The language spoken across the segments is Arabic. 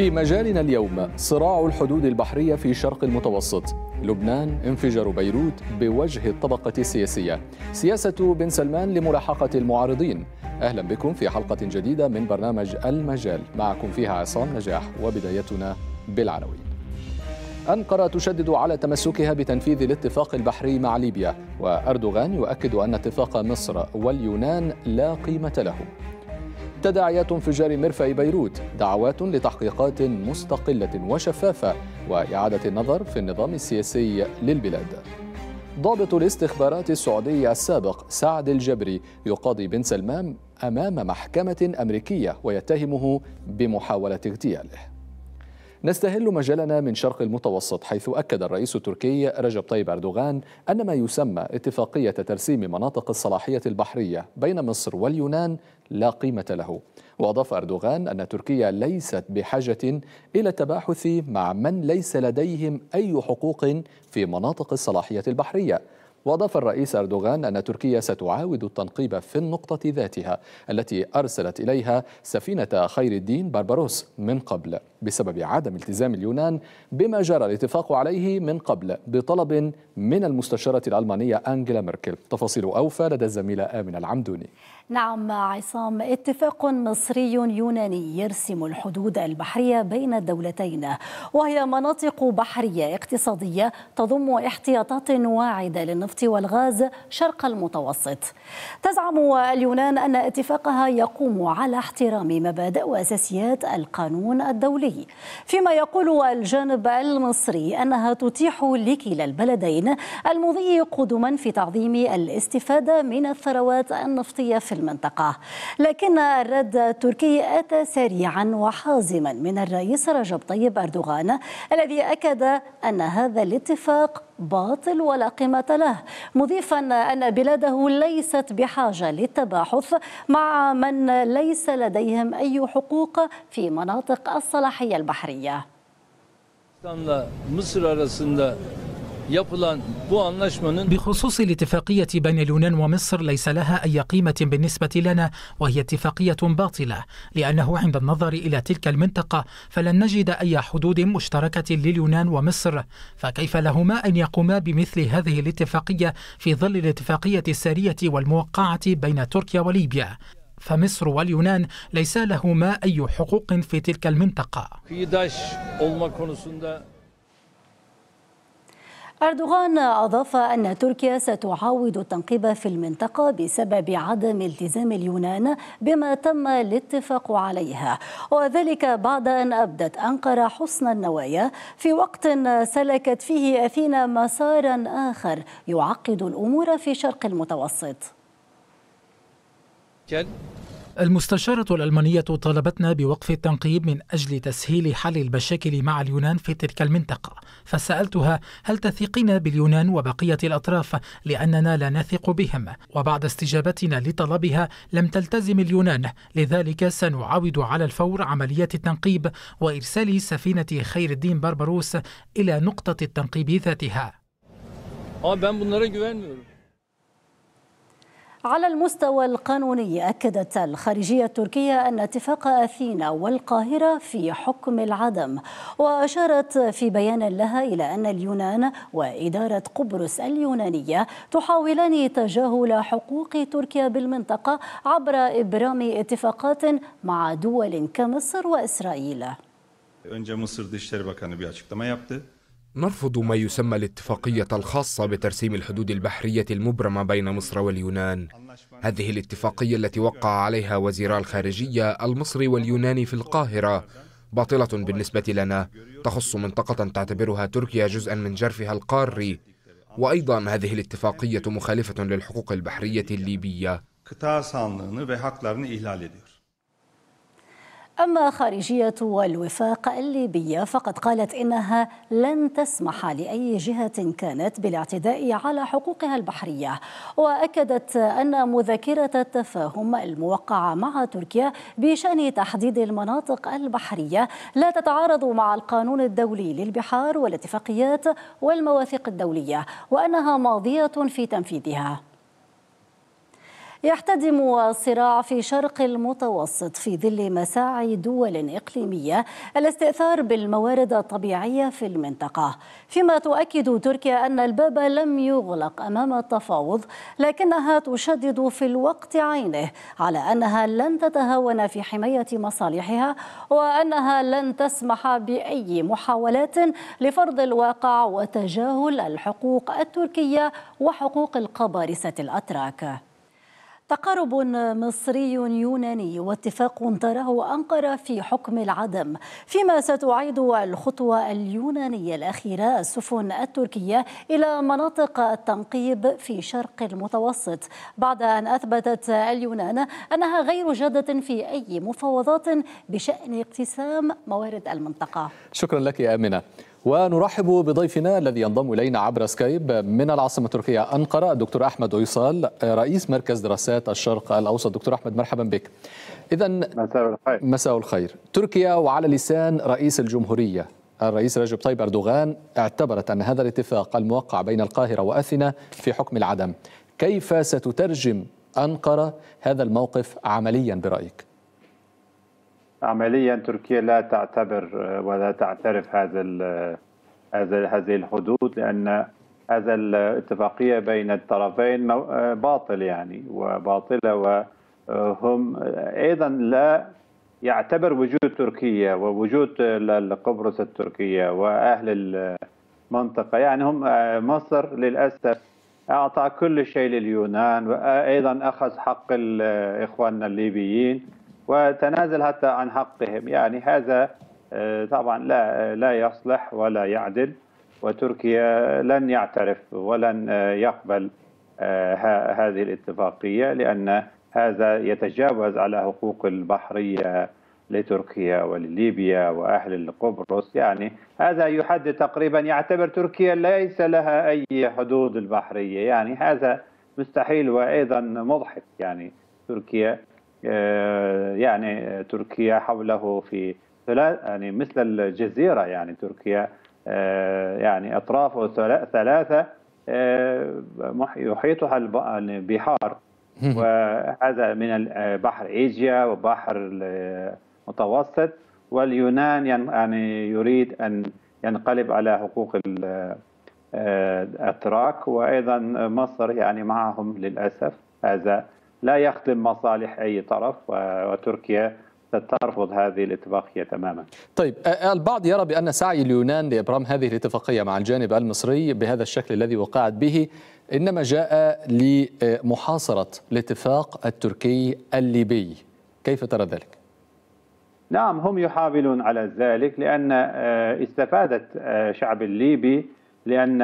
في مجالنا اليوم صراع الحدود البحرية في شرق المتوسط لبنان انفجار بيروت بوجه الطبقة السياسية سياسة بن سلمان لملاحقة المعارضين أهلا بكم في حلقة جديدة من برنامج المجال معكم فيها عصام نجاح وبدايتنا بالعناوين أنقرة تشدد على تمسكها بتنفيذ الاتفاق البحري مع ليبيا وأردوغان يؤكد أن اتفاق مصر واليونان لا قيمة له تداعيات انفجار مرفأ بيروت دعوات لتحقيقات مستقلة وشفافة وإعادة النظر في النظام السياسي للبلاد ضابط الاستخبارات السعودي السابق سعد الجبري يقاضي بن سلمان أمام محكمة أمريكية ويتهمه بمحاولة اغتياله نستهل مجالنا من شرق المتوسط حيث أكد الرئيس التركي رجب طيب أردوغان أن ما يسمى اتفاقية ترسيم مناطق الصلاحية البحرية بين مصر واليونان لا قيمة له وأضاف أردوغان أن تركيا ليست بحاجة إلى التباحث مع من ليس لديهم أي حقوق في مناطق الصلاحية البحرية وأضاف الرئيس أردوغان أن تركيا ستعاود التنقيب في النقطة ذاتها التي أرسلت إليها سفينة خير الدين بربروس من قبل بسبب عدم التزام اليونان بما جرى الاتفاق عليه من قبل بطلب من المستشارة الألمانية أنجلا ميركل تفاصيل أوفى لدى الزميلة آمنة العمدوني نعم عصام اتفاق مصري يوناني يرسم الحدود البحرية بين الدولتين وهي مناطق بحرية اقتصادية تضم احتياطات واعدة للنفط والغاز شرق المتوسط تزعم اليونان أن اتفاقها يقوم على احترام مبادئ وأساسيات القانون الدولي الدولي فيما يقول الجانب المصري أنها تتيح لكلا البلدين المضي قدما في تعظيم الاستفادة من الثروات النفطية في المنطقة لكن الرد التركي أتى سريعا وحازما من الرئيس رجب طيب أردوغان الذي أكد أن هذا الاتفاق باطل ولا قيمة له مضيفا أن بلاده ليست بحاجة للتباحث مع من ليس لديهم أي حقوق في مناطق الصلاحية البحرية. بخصوص الاتفاقية بين اليونان ومصر ليس لها أي قيمة بالنسبة لنا وهي اتفاقية باطلة لأنه عند النظر إلى تلك المنطقة فلن نجد أي حدود مشتركة لليونان ومصر فكيف لهما أن يقوما بمثل هذه الاتفاقية في ظل الاتفاقية السارية والموقعة بين تركيا وليبيا فمصر واليونان ليس لهما أي حقوق في تلك المنطقة أردوغان أضاف أن تركيا ستعاود التنقيب في المنطقة بسبب عدم التزام اليونان بما تم الاتفاق عليها وذلك بعد أن أبدت أنقرة حسن النوايا في وقت سلكت فيه أثينا مسارا آخر يعقد الأمور في شرق المتوسط المستشارة الألمانية طالبتنا بوقف التنقيب من أجل تسهيل حل المشاكل مع اليونان في تلك المنطقة فسألتها هل تثقين باليونان وبقية الأطراف لأننا لا نثق بهم وبعد استجابتنا لطلبها لم تلتزم اليونان لذلك سنعاود على الفور عملية التنقيب وإرسال سفينة خير الدين بربروس إلى نقطة التنقيب ذاتها آه، على المستوى القانوني أكدت الخارجية التركية أن اتفاق أثينا والقاهرة في حكم العدم وأشارت في بيان لها إلى أن اليونان وإدارة قبرص اليونانية تحاولان تجاهل حقوق تركيا بالمنطقة عبر إبرام اتفاقات مع دول كمصر وإسرائيل. Önce Mısır Dışişleri Bakanı bir açıklama yaptı. نرفض ما يسمى الاتفاقية الخاصة بترسيم الحدود البحرية المبرمة بين مصر واليونان هذه الاتفاقية التي وقع عليها وزيرا الخارجية المصري واليوناني في القاهرة باطلة بالنسبة لنا تخص منطقة تعتبرها تركيا جزءا من جرفها القاري وأيضا هذه الاتفاقية مخالفة للحقوق البحرية الليبية أما خارجية الوفاق الليبية فقد قالت إنها لن تسمح لأي جهة كانت بالاعتداء على حقوقها البحرية وأكدت أن مذكرة التفاهم الموقعة مع تركيا بشأن تحديد المناطق البحرية لا تتعارض مع القانون الدولي للبحار والاتفاقيات والمواثيق الدولية وأنها ماضية في تنفيذها يحتدم الصراع في شرق المتوسط في ظل مساعي دول إقليمية الاستئثار بالموارد الطبيعية في المنطقة فيما تؤكد تركيا أن الباب لم يغلق أمام التفاوض لكنها تشدد في الوقت عينه على أنها لن تتهاون في حماية مصالحها وأنها لن تسمح بأي محاولات لفرض الواقع وتجاهل الحقوق التركية وحقوق القبارسة الأتراك تقارب مصري يوناني واتفاق تراه أنقرة في حكم العدم فيما ستعيد الخطوة اليونانية الأخيرة السفن التركية إلى مناطق التنقيب في شرق المتوسط بعد أن أثبتت اليونان أنها غير جادة في أي مفاوضات بشأن اقتسام موارد المنطقة شكرا لك يا أمنة ونرحب بضيفنا الذي ينضم الينا عبر سكايب من العاصمه التركيه انقره الدكتور احمد ويصال رئيس مركز دراسات الشرق الاوسط دكتور احمد مرحبا بك اذا مساء الخير مساء الخير تركيا وعلى لسان رئيس الجمهوريه الرئيس رجب طيب اردوغان اعتبرت ان هذا الاتفاق الموقع بين القاهره واثينا في حكم العدم كيف ستترجم انقره هذا الموقف عمليا برايك عمليا تركيا لا تعتبر آه، ولا تعترف هذا آه، هذا هذه الحدود لان هذا الاتفاقيه بين الطرفين آه، باطل يعني وباطله وهم ايضا لا يعتبر وجود تركيا ووجود قبرص التركيه واهل المنطقه يعني هم مصر للاسف اعطى كل شيء لليونان وايضا اخذ حق اخواننا الليبيين وتنازل حتى عن حقهم يعني هذا آه، طبعا لا آه، لا يصلح ولا يعدل وتركيا لن يعترف ولن آه، يقبل هذه الاتفاقيه لان هذا يتجاوز على حقوق البحريه لتركيا ولليبيا واهل قبرص يعني هذا يحدد تقريبا يعتبر تركيا ليس لها اي حدود البحريه يعني هذا مستحيل وايضا مضحك يعني تركيا آه، يعني تركيا حوله في ثلاث يعني مثل الجزيرة يعني تركيا آه، يعني أطرافه ثلاثة آه، يحيطها البحار وهذا من بحر ايجيا وبحر المتوسط واليونان يعني يريد ان ينقلب على حقوق الاتراك وايضا مصر يعني معهم للاسف هذا لا يخدم مصالح أي طرف وتركيا سترفض هذه الاتفاقية تماما طيب البعض يرى بأن سعي اليونان لإبرام هذه الاتفاقية مع الجانب المصري بهذا الشكل الذي وقعت به إنما جاء لمحاصرة الاتفاق التركي الليبي كيف ترى ذلك؟ نعم هم يحاولون على ذلك لأن استفادت الشعب الليبي لأن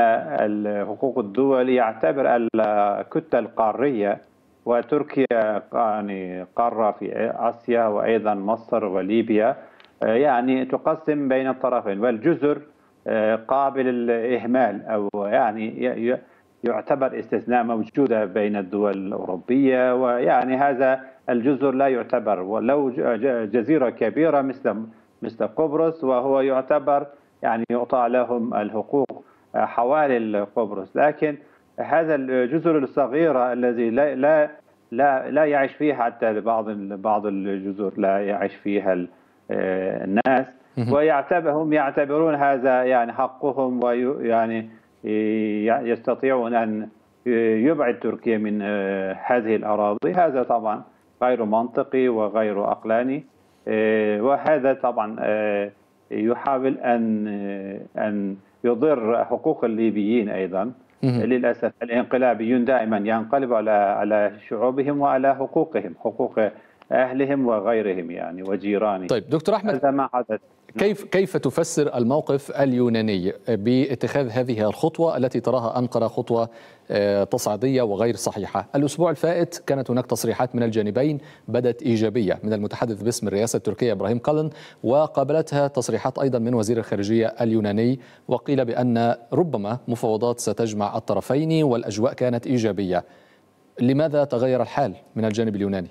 حقوق الدول يعتبر الكتلة القارية وتركيا يعني قارة في آسيا وأيضا مصر وليبيا آه، يعني تقسم بين الطرفين والجزر آه، قابل الإهمال أو يعني يعتبر استثناء موجودة بين الدول الأوروبية ويعني هذا الجزر لا يعتبر ولو جزيرة كبيرة مثل مثل قبرص وهو يعتبر يعني يعطى لهم الحقوق آه، حوالي قبرص لكن هذا الجزر الصغيره الذي لا لا لا لا يعيش فيها حتى بعض بعض الجزر لا يعيش فيها آه، الناس ويعتبر هم يعتبرون هذا يعني حقهم ويعني يستطيعون ان يبعد تركيا من آه، هذه الاراضي هذا طبعا غير منطقي وغير عقلاني آه، وهذا طبعا يحاول ان ان يضر حقوق الليبيين ايضا للاسف الانقلابيون دائما ينقلب على على شعوبهم وعلى حقوقهم حقوق اهلهم وغيرهم يعني وجيرانهم طيب دكتور احمد هذا ما حدث نعم. كيف كيف تفسر الموقف اليوناني باتخاذ هذه الخطوه التي تراها انقره خطوه آه، تصعيديه وغير صحيحه؟ الاسبوع الفائت كانت هناك تصريحات من الجانبين بدت ايجابيه من المتحدث باسم الرئاسه التركيه ابراهيم كالن وقابلتها تصريحات ايضا من وزير الخارجيه اليوناني وقيل بان ربما مفاوضات ستجمع الطرفين والاجواء كانت ايجابيه. لماذا تغير الحال من الجانب اليوناني؟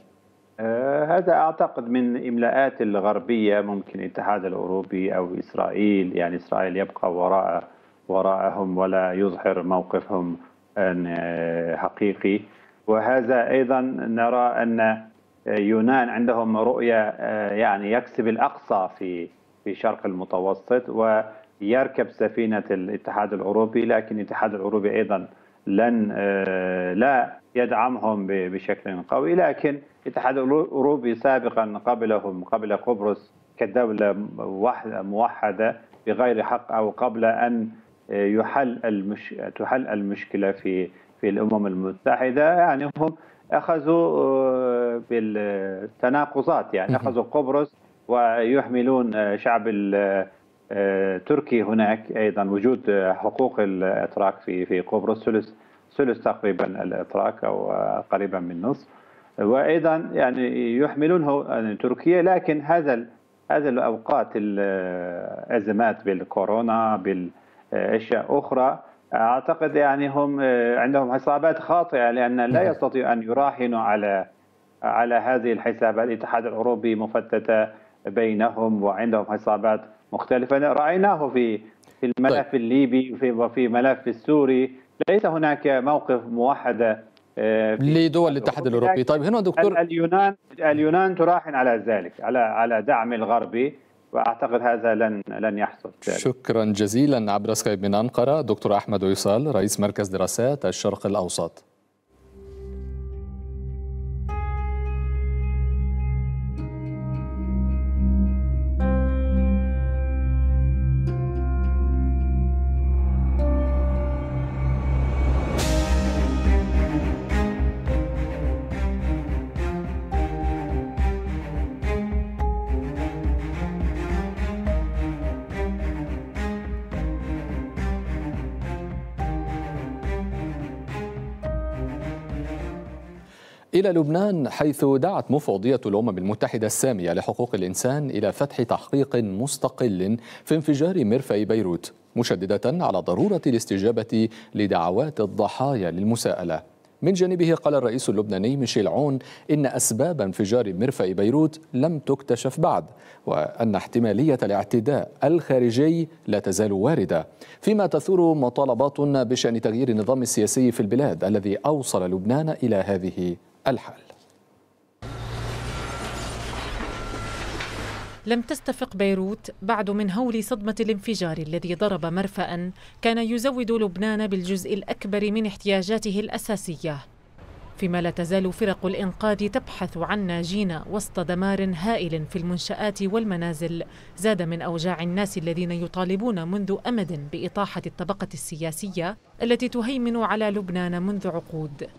آه، هذا اعتقد من املاءات الغربيه ممكن الاتحاد الاوروبي او اسرائيل يعني اسرائيل يبقى وراء وراءهم ولا يظهر موقفهم آه، حقيقي وهذا ايضا نرى ان يونان عندهم رؤيه آه، يعني يكسب الاقصى في في شرق المتوسط ويركب سفينه الاتحاد الاوروبي لكن الاتحاد الاوروبي ايضا لن لا يدعمهم بشكل قوي لكن الاتحاد الاوروبي سابقا قبلهم قبل قبرص كدوله موحده بغير حق او قبل ان آه، يحل المش... تحل المشكله في في الامم المتحده يعني هم اخذوا آه، بالتناقضات يعني اخذوا قبرص ويحملون آه، شعب التركي هناك ايضا وجود حقوق الاتراك في في قبرص ثلث ثلث تقريبا الاتراك او قريبا من نصف وايضا يعني يحملونه يعني تركيا لكن هذا هذا الاوقات الازمات بالكورونا بالاشياء اخرى اعتقد يعني هم عندهم حسابات خاطئه لان لا نعم. يستطيع ان يراهنوا على على هذه الحسابات الاتحاد الاوروبي مفتته بينهم وعندهم حسابات مختلفه رايناه في في الملف طيب. الليبي وفي ملف السوري ليس هناك موقف موحد آه، لدول الاتحاد الاوروبي طيب هنا دكتور اليونان اليونان تراهن على ذلك على على دعم الغربي واعتقد هذا لن لن يحصل ذلك. شكرا جزيلا عبر سكايب من انقره دكتور احمد ويصال رئيس مركز دراسات الشرق الاوسط إلى لبنان حيث دعت مفوضية الأمم المتحدة السامية لحقوق الإنسان إلى فتح تحقيق مستقل في انفجار مرفأ بيروت مشددة على ضرورة الاستجابة لدعوات الضحايا للمساءلة من جانبه قال الرئيس اللبناني ميشيل عون إن أسباب انفجار مرفأ بيروت لم تكتشف بعد وأن احتمالية الاعتداء الخارجي لا تزال واردة فيما تثور مطالبات بشأن تغيير النظام السياسي في البلاد الذي أوصل لبنان إلى هذه الحل لم تستفق بيروت بعد من هول صدمة الانفجار الذي ضرب مرفأ كان يزود لبنان بالجزء الأكبر من احتياجاته الأساسية فيما لا تزال فرق الإنقاذ تبحث عن ناجين وسط دمار هائل في المنشآت والمنازل زاد من أوجاع الناس الذين يطالبون منذ أمد بإطاحة الطبقة السياسية التي تهيمن على لبنان منذ عقود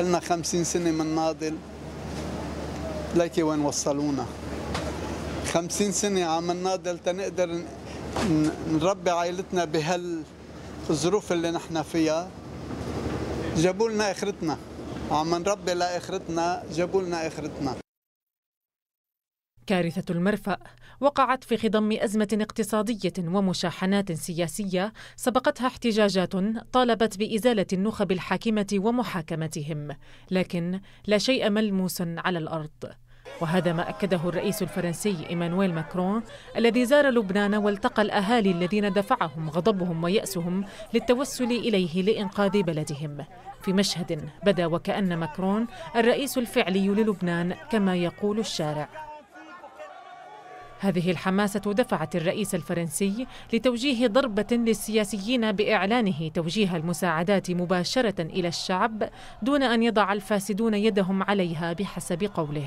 لنا خمسين سنة من ناضل ليكي وين وصلونا خمسين سنة عم ناضل تنقدر نربي عائلتنا بهالظروف اللي نحن فيها جابوا لنا اخرتنا عم نربي لاخرتنا جابوا لنا اخرتنا كارثة المرفأ وقعت في خضم أزمة اقتصادية ومشاحنات سياسية سبقتها احتجاجات طالبت بإزالة النخب الحاكمة ومحاكمتهم، لكن لا شيء ملموس على الأرض. وهذا ما أكده الرئيس الفرنسي إيمانويل ماكرون الذي زار لبنان والتقى الأهالي الذين دفعهم غضبهم ويأسهم للتوسل إليه لإنقاذ بلدهم في مشهد بدا وكأن ماكرون الرئيس الفعلي للبنان كما يقول الشارع هذه الحماسة دفعت الرئيس الفرنسي لتوجيه ضربة للسياسيين بإعلانه توجيه المساعدات مباشرة إلى الشعب دون أن يضع الفاسدون يدهم عليها بحسب قوله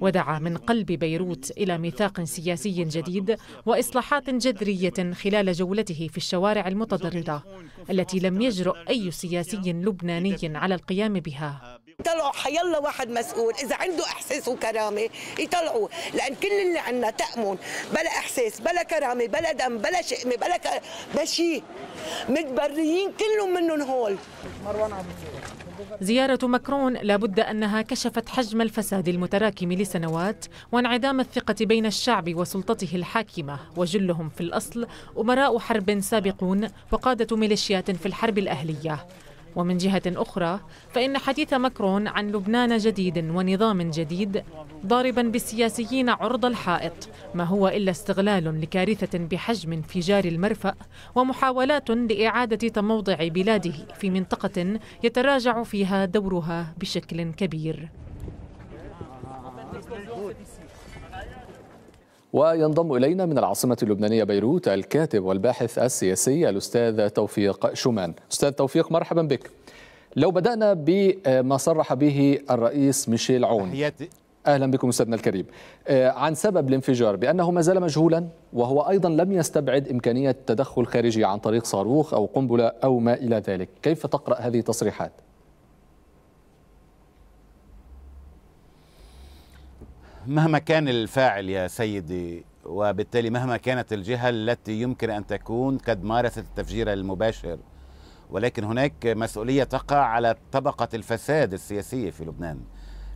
ودعا من قلب بيروت إلى ميثاق سياسي جديد وإصلاحات جذرية خلال جولته في الشوارع المتضررة التي لم يجرؤ أي سياسي لبناني على القيام بها طلعوا حيالله واحد مسؤول اذا عنده احساس وكرامه يطلعوه لان كل اللي عندنا تامن بلا احساس بلا كرامه بلا دم بلا شقمه بلا ك... بلا شيء متبريين كلهم منهم هول مروان عبد زيارة ماكرون لابد أنها كشفت حجم الفساد المتراكم لسنوات وانعدام الثقة بين الشعب وسلطته الحاكمة وجلهم في الأصل أمراء حرب سابقون وقادة ميليشيات في الحرب الأهلية ومن جهة أخرى فإن حديث مكرون عن لبنان جديد ونظام جديد ضاربا بالسياسيين عرض الحائط ما هو إلا استغلال لكارثة بحجم انفجار المرفأ ومحاولات لإعادة تموضع بلاده في منطقة يتراجع فيها دورها بشكل كبير وينضم إلينا من العاصمة اللبنانية بيروت الكاتب والباحث السياسي الأستاذ توفيق شومان أستاذ توفيق مرحبا بك لو بدأنا بما صرح به الرئيس ميشيل عون أهلا بكم أستاذنا الكريم آه، عن سبب الانفجار بأنه ما زال مجهولا وهو أيضا لم يستبعد إمكانية تدخل خارجي عن طريق صاروخ أو قنبلة أو ما إلى ذلك كيف تقرأ هذه التصريحات؟ مهما كان الفاعل يا سيدي وبالتالي مهما كانت الجهة التي يمكن أن تكون قد مارست التفجير المباشر ولكن هناك مسؤولية تقع على طبقة الفساد السياسية في لبنان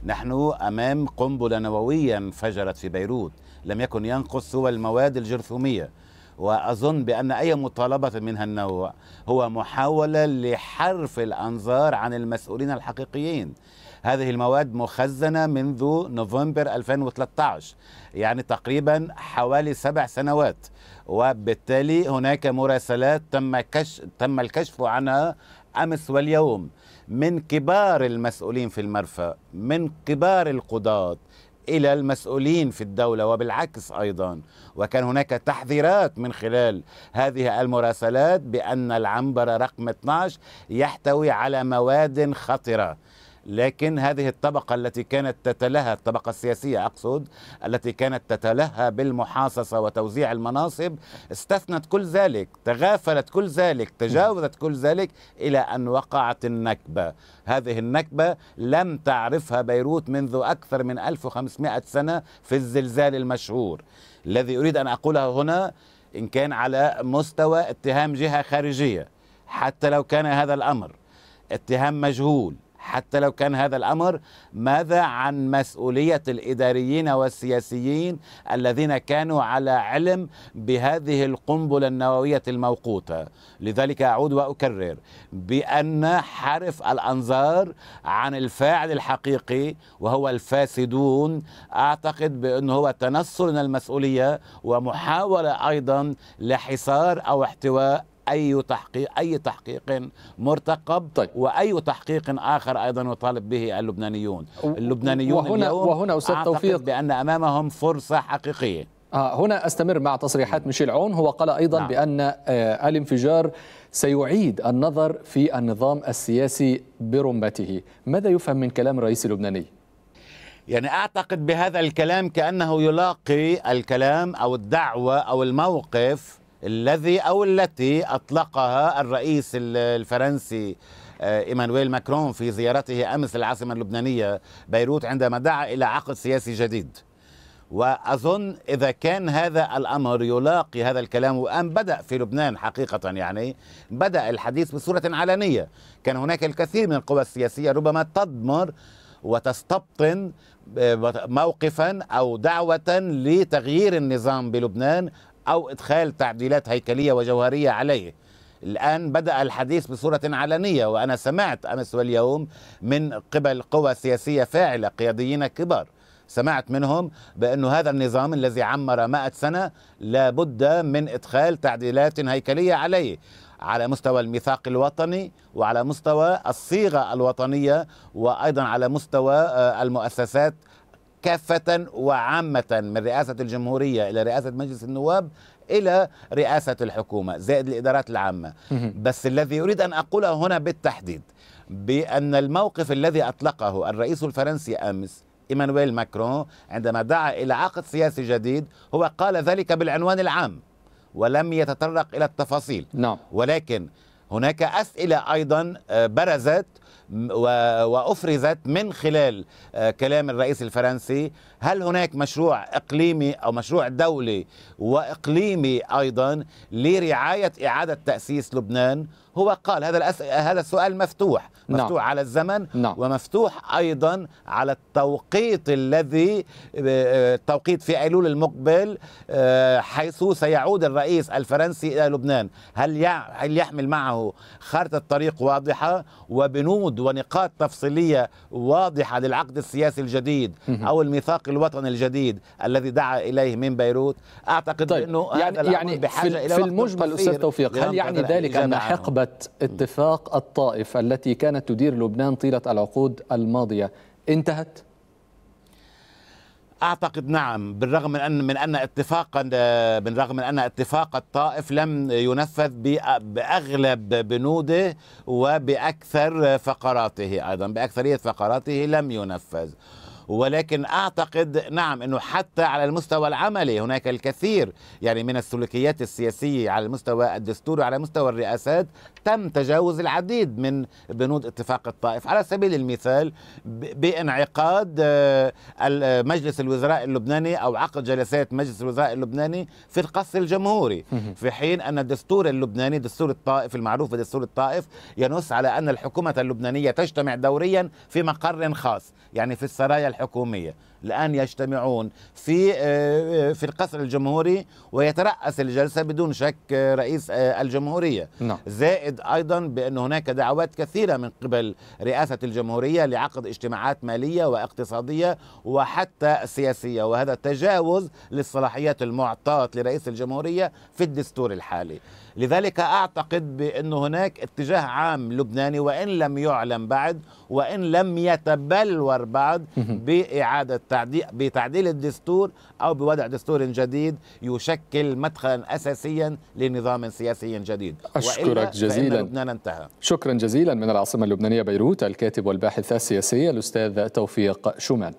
نحن أمام قنبلة نووية انفجرت في بيروت لم يكن ينقص سوى المواد الجرثومية وأظن بأن أي مطالبة من النوع هو محاولة لحرف الأنظار عن المسؤولين الحقيقيين هذه المواد مخزنة منذ نوفمبر 2013 يعني تقريبا حوالي سبع سنوات وبالتالي هناك مراسلات تم كشف تم الكشف عنها امس واليوم من كبار المسؤولين في المرفأ من كبار القضاة الى المسؤولين في الدوله وبالعكس ايضا وكان هناك تحذيرات من خلال هذه المراسلات بان العنبر رقم 12 يحتوي على مواد خطره لكن هذه الطبقة التي كانت تتلهى الطبقة السياسية أقصد التي كانت تتلهى بالمحاصصة وتوزيع المناصب استثنت كل ذلك تغافلت كل ذلك تجاوزت كل ذلك إلى أن وقعت النكبة هذه النكبة لم تعرفها بيروت منذ أكثر من 1500 سنة في الزلزال المشهور الذي أريد أن أقوله هنا إن كان على مستوى اتهام جهة خارجية حتى لو كان هذا الأمر اتهام مجهول حتى لو كان هذا الامر ماذا عن مسؤوليه الاداريين والسياسيين الذين كانوا على علم بهذه القنبله النوويه الموقوته لذلك اعود واكرر بان حرف الانظار عن الفاعل الحقيقي وهو الفاسدون اعتقد بانه هو تنصل من المسؤوليه ومحاوله ايضا لحصار او احتواء أي تحقيق أي تحقيق مرتقب طيب. وأي تحقيق آخر أيضا يطالب به اللبنانيون اللبنانيون وهنا اليوم وهنا أستاذ توفيق بأن أمامهم فرصة حقيقية آه، هنا استمر مع تصريحات ميشيل عون هو قال ايضا نعم. بان آه، الانفجار سيعيد النظر في النظام السياسي برمته ماذا يفهم من كلام الرئيس اللبناني يعني اعتقد بهذا الكلام كانه يلاقي الكلام او الدعوه او الموقف الذي أو التي أطلقها الرئيس الفرنسي آه، ايمانويل ماكرون في زيارته امس للعاصمه اللبنانيه بيروت عندما دعا الى عقد سياسي جديد واظن اذا كان هذا الامر يلاقي هذا الكلام وان بدا في لبنان حقيقه يعني بدا الحديث بصوره علنيه كان هناك الكثير من القوى السياسيه ربما تضمر وتستبطن آه، موقفا او دعوه لتغيير النظام بلبنان أو إدخال تعديلات هيكلية وجوهرية عليه الآن بدأ الحديث بصورة علنية وأنا سمعت أمس واليوم من قبل قوى سياسية فاعلة قياديين كبار سمعت منهم بأن هذا النظام الذي عمر مائة سنة لابد من إدخال تعديلات هيكلية عليه على مستوى الميثاق الوطني وعلى مستوى الصيغة الوطنية وأيضا على مستوى آه، المؤسسات كافة وعامة من رئاسة الجمهورية إلى رئاسة مجلس النواب إلى رئاسة الحكومة زائد الإدارات العامة بس الذي أريد أن أقوله هنا بالتحديد بأن الموقف الذي أطلقه الرئيس الفرنسي أمس إيمانويل ماكرون عندما دعا إلى عقد سياسي جديد هو قال ذلك بالعنوان العام ولم يتطرق إلى التفاصيل نعم. ولكن هناك أسئلة أيضا آه، برزت وافرزت من خلال آه، كلام الرئيس الفرنسي هل هناك مشروع اقليمي او مشروع دولي واقليمي ايضا لرعايه اعاده تاسيس لبنان هو قال هذا هذا السؤال مفتوح نعم. مفتوح لا. على الزمن نعم. ومفتوح ايضا على التوقيت الذي التوقيت آه، آه، في ايلول المقبل حيث سيعود الرئيس الفرنسي الى لبنان هل يحمل معه خارطه طريق واضحه وبنود عقود ونقاط تفصيلية واضحة للعقد السياسي الجديد أو الميثاق الوطني الجديد الذي دعا إليه من بيروت أعتقد طيب أنه يعني, هذا يعني, يعني بحاجة في, إلى في المجمل أستاذ توفيق هل يعني ذلك أن حقبة اتفاق الطائف التي كانت تدير لبنان طيلة العقود الماضية انتهت؟ اعتقد نعم بالرغم من ان من ان اتفاقا بالرغم آه، من ان اتفاق الطائف لم ينفذ باغلب بنوده وباكثر فقراته ايضا باكثريه فقراته لم ينفذ ولكن أعتقد نعم أنه حتى على المستوى العملي هناك الكثير يعني من السلوكيات السياسية على المستوى الدستوري على مستوى الرئاسات تم تجاوز العديد من بنود اتفاق الطائف على سبيل المثال بانعقاد آه، آه، مجلس الوزراء اللبناني أو عقد جلسات مجلس الوزراء اللبناني في القصر الجمهوري في حين أن الدستور اللبناني دستور الطائف المعروف بدستور الطائف ينص على أن الحكومة اللبنانية تجتمع دوريا في مقر خاص يعني في السرايا الحكوميه الآن يجتمعون في آه، آه، في القصر الجمهوري ويترأس الجلسة بدون شك آه، رئيس الجمهورية نعم. زائد أيضا بأن هناك دعوات كثيرة من قبل رئاسة الجمهورية لعقد اجتماعات مالية واقتصادية وحتى سياسية وهذا تجاوز للصلاحيات المعطاة لرئيس الجمهورية في الدستور الحالي لذلك أعتقد بأن هناك اتجاه عام لبناني وإن لم يعلم بعد وإن لم يتبلور بعد بإعادة بتعديل الدستور أو بوضع دستور جديد يشكل مدخلا أساسيا لنظام سياسي جديد أشكرك جزيلا لبنان انتهى شكرا جزيلا من العاصمة اللبنانية بيروت الكاتب والباحث السياسي الأستاذ توفيق شومان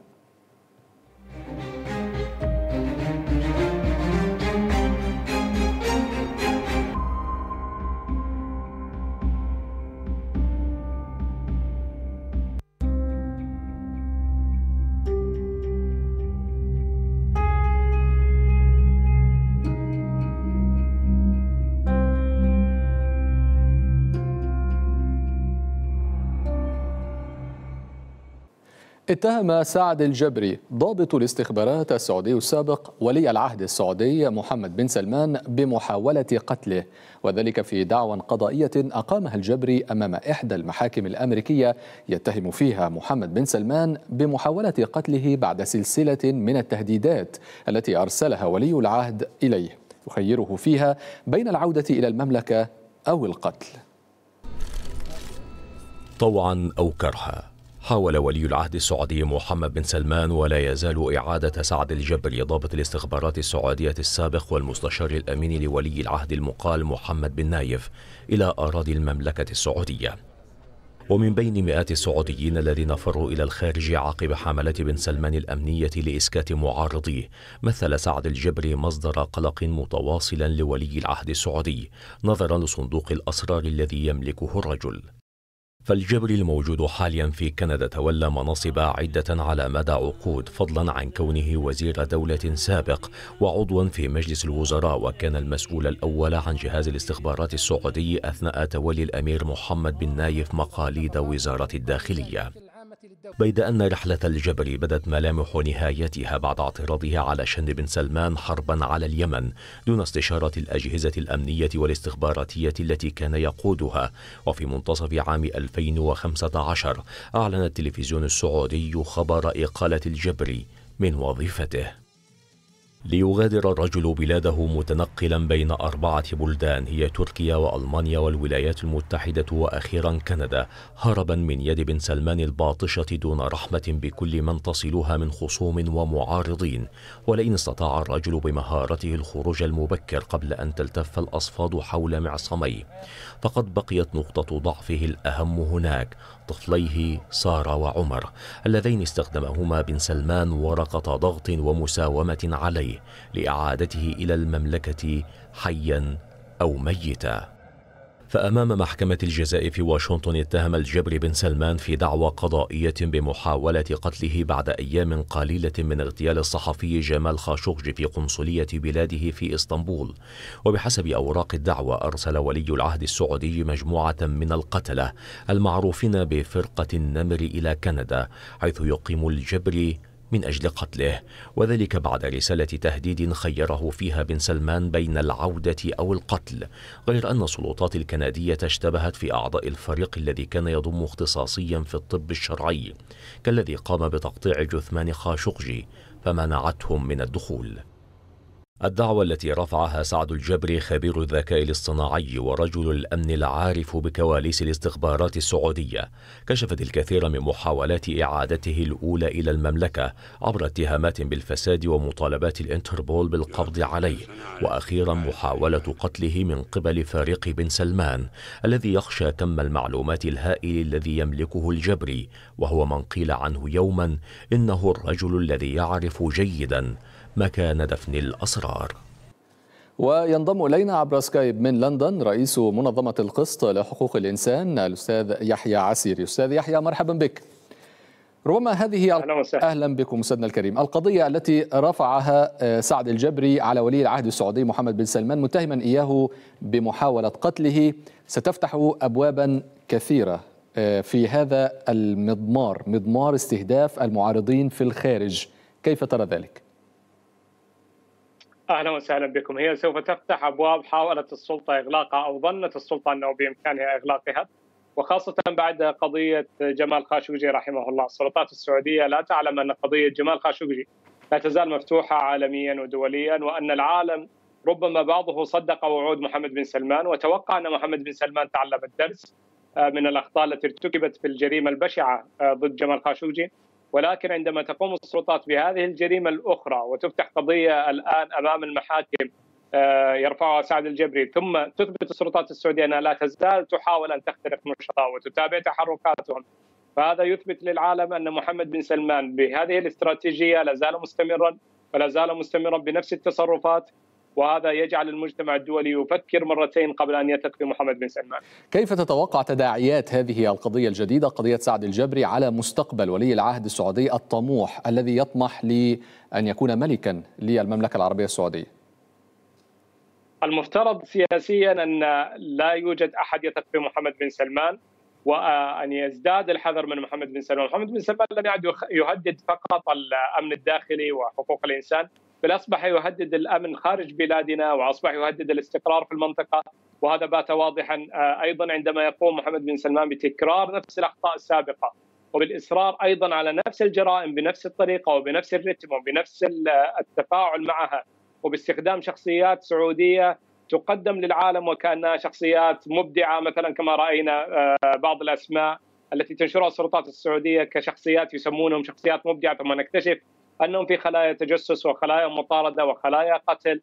اتهم سعد الجبري ضابط الاستخبارات السعودي السابق ولي العهد السعودي محمد بن سلمان بمحاولة قتله وذلك في دعوى قضائية أقامها الجبري أمام إحدى المحاكم الأمريكية يتهم فيها محمد بن سلمان بمحاولة قتله بعد سلسلة من التهديدات التي أرسلها ولي العهد إليه يخيره فيها بين العودة إلى المملكة أو القتل طوعا أو كرها حاول ولي العهد السعودي محمد بن سلمان ولا يزال إعادة سعد الجبري ضابط الاستخبارات السعودية السابق والمستشار الأمين لولي العهد المقال محمد بن نايف إلى أراضي المملكة السعودية ومن بين مئات السعوديين الذين فروا إلى الخارج عقب حملة بن سلمان الأمنية لإسكات معارضيه مثل سعد الجبري مصدر قلق متواصلا لولي العهد السعودي نظرا لصندوق الأسرار الذي يملكه الرجل فالجبري الموجود حاليا في كندا تولى مناصب عدة على مدى عقود فضلا عن كونه وزير دولة سابق وعضوا في مجلس الوزراء وكان المسؤول الأول عن جهاز الاستخبارات السعودي أثناء تولي الأمير محمد بن نايف مقاليد وزارة الداخلية بيد أن رحلة الجبل بدت ملامح نهايتها بعد اعتراضه على شن بن سلمان حربا على اليمن دون استشارة الأجهزة الأمنية والاستخباراتية التي كان يقودها وفي منتصف عام 2015 أعلن التلفزيون السعودي خبر إقالة الجبري من وظيفته ليغادر الرجل بلاده متنقلا بين أربعة بلدان هي تركيا وألمانيا والولايات المتحدة وأخيرا كندا هربا من يد بن سلمان الباطشة دون رحمة بكل من تصلها من خصوم ومعارضين ولئن استطاع الرجل بمهارته الخروج المبكر قبل أن تلتف الأصفاد حول معصميه فقد بقيت نقطة ضعفه الأهم هناك طفليه سارة وعمر اللذين استخدمهما بن سلمان ورقة ضغط ومساومة عليه لإعادته إلى المملكة حيا أو ميتا فأمام محكمة الجزاء في واشنطن اتهم الجبري بن سلمان في دعوى قضائية بمحاولة قتله بعد أيام قليلة من اغتيال الصحفي جمال خاشقجي في قنصلية بلاده في إسطنبول وبحسب أوراق الدعوى أرسل ولي العهد السعودي مجموعة من القتلة المعروفين بفرقة النمر إلى كندا حيث يقيم الجبري من أجل قتله وذلك بعد رسالة تهديد خيره فيها بن سلمان بين العودة أو القتل غير أن السلطات الكندية اشتبهت في أعضاء الفريق الذي كان يضم اختصاصيا في الطب الشرعي كالذي قام بتقطيع جثمان خاشقجي فمنعتهم من الدخول الدعوة التي رفعها سعد الجبري خبير الذكاء الاصطناعي ورجل الامن العارف بكواليس الاستخبارات السعوديه كشفت الكثير من محاولات اعادته الاولى الى المملكه عبر اتهامات بالفساد ومطالبات الانتربول بالقبض عليه واخيرا محاوله قتله من قبل فريق بن سلمان الذي يخشى كم المعلومات الهائل الذي يملكه الجبري وهو من قيل عنه يوما انه الرجل الذي يعرف جيدا مكان دفن الأسرار وينضم إلينا عبر سكايب من لندن رئيس منظمة القسط لحقوق الإنسان الأستاذ يحيى عسير أستاذ يحيى مرحبا بك ربما هذه أهلا, أهلا بكم سيدنا الكريم القضية التي رفعها سعد الجبري على ولي العهد السعودي محمد بن سلمان متهما إياه بمحاولة قتله ستفتح أبوابا كثيرة آه، في هذا المضمار مضمار استهداف المعارضين في الخارج كيف ترى ذلك؟ اهلا وسهلا بكم هي سوف تفتح ابواب حاولت السلطه اغلاقها او ظنت السلطه انه بامكانها اغلاقها وخاصه بعد قضيه جمال خاشوجي رحمه الله السلطات السعوديه لا تعلم ان قضيه جمال خاشوجي لا تزال مفتوحه عالميا ودوليا وان العالم ربما بعضه صدق وعود محمد بن سلمان وتوقع ان محمد بن سلمان تعلم الدرس آه، من الاخطاء التي ارتكبت في الجريمه البشعه آه، ضد جمال خاشوجي ولكن عندما تقوم السلطات بهذه الجريمه الاخرى وتفتح قضيه الان امام المحاكم آه، يرفعها سعد الجبري ثم تثبت السلطات السعوديه انها لا تزال تحاول ان تخترق نشطاء وتتابع تحركاتهم فهذا يثبت للعالم ان محمد بن سلمان بهذه الاستراتيجيه لا زال مستمرا ولا زال مستمرا بنفس التصرفات وهذا يجعل المجتمع الدولي يفكر مرتين قبل ان يثق في محمد بن سلمان. كيف تتوقع تداعيات هذه القضيه الجديده قضيه سعد الجبري على مستقبل ولي العهد السعودي الطموح الذي يطمح لان يكون ملكا للمملكه العربيه السعوديه؟ المفترض سياسيا ان لا يوجد احد يثق في محمد بن سلمان وان يزداد الحذر من محمد بن سلمان، محمد بن سلمان لم يعد يهدد فقط الامن الداخلي وحقوق الانسان، بل اصبح يهدد الامن خارج بلادنا واصبح يهدد الاستقرار في المنطقه وهذا بات واضحا آه، ايضا عندما يقوم محمد بن سلمان بتكرار نفس الاخطاء السابقه وبالاصرار ايضا على نفس الجرائم بنفس الطريقه وبنفس الرتم وبنفس آه، التفاعل معها وباستخدام شخصيات سعوديه تقدم للعالم وكانها شخصيات مبدعه مثلا كما راينا آه، بعض الاسماء التي تنشرها السلطات السعوديه كشخصيات يسمونهم شخصيات مبدعه ثم نكتشف انهم في خلايا تجسس وخلايا مطارده وخلايا قتل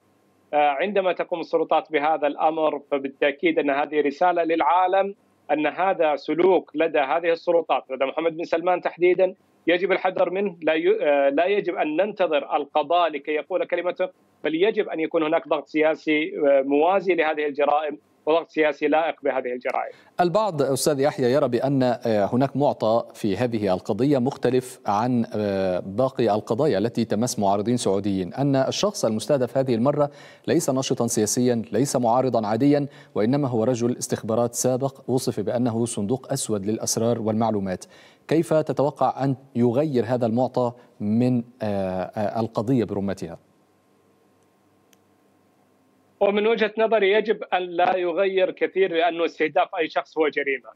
آه، عندما تقوم السلطات بهذا الامر فبالتاكيد ان هذه رساله للعالم ان هذا سلوك لدى هذه السلطات لدى محمد بن سلمان تحديدا يجب الحذر منه لا آه، لا يجب ان ننتظر القضاء لكي يقول كلمته بل يجب ان يكون هناك ضغط سياسي آه، موازي لهذه الجرائم وضغط سياسي لائق بهذه الجرائم البعض أستاذ يحيى يرى بأن آه، هناك معطى في هذه القضية مختلف عن آه، باقي القضايا التي تمس معارضين سعوديين أن الشخص المستهدف هذه المرة ليس ناشطا سياسيا ليس معارضا عاديا وإنما هو رجل استخبارات سابق وصف بأنه صندوق أسود للأسرار والمعلومات كيف تتوقع أن يغير هذا المعطى من آه، القضية برمتها؟ ومن وجهه نظري يجب ان لا يغير كثير لانه استهداف اي شخص هو جريمه.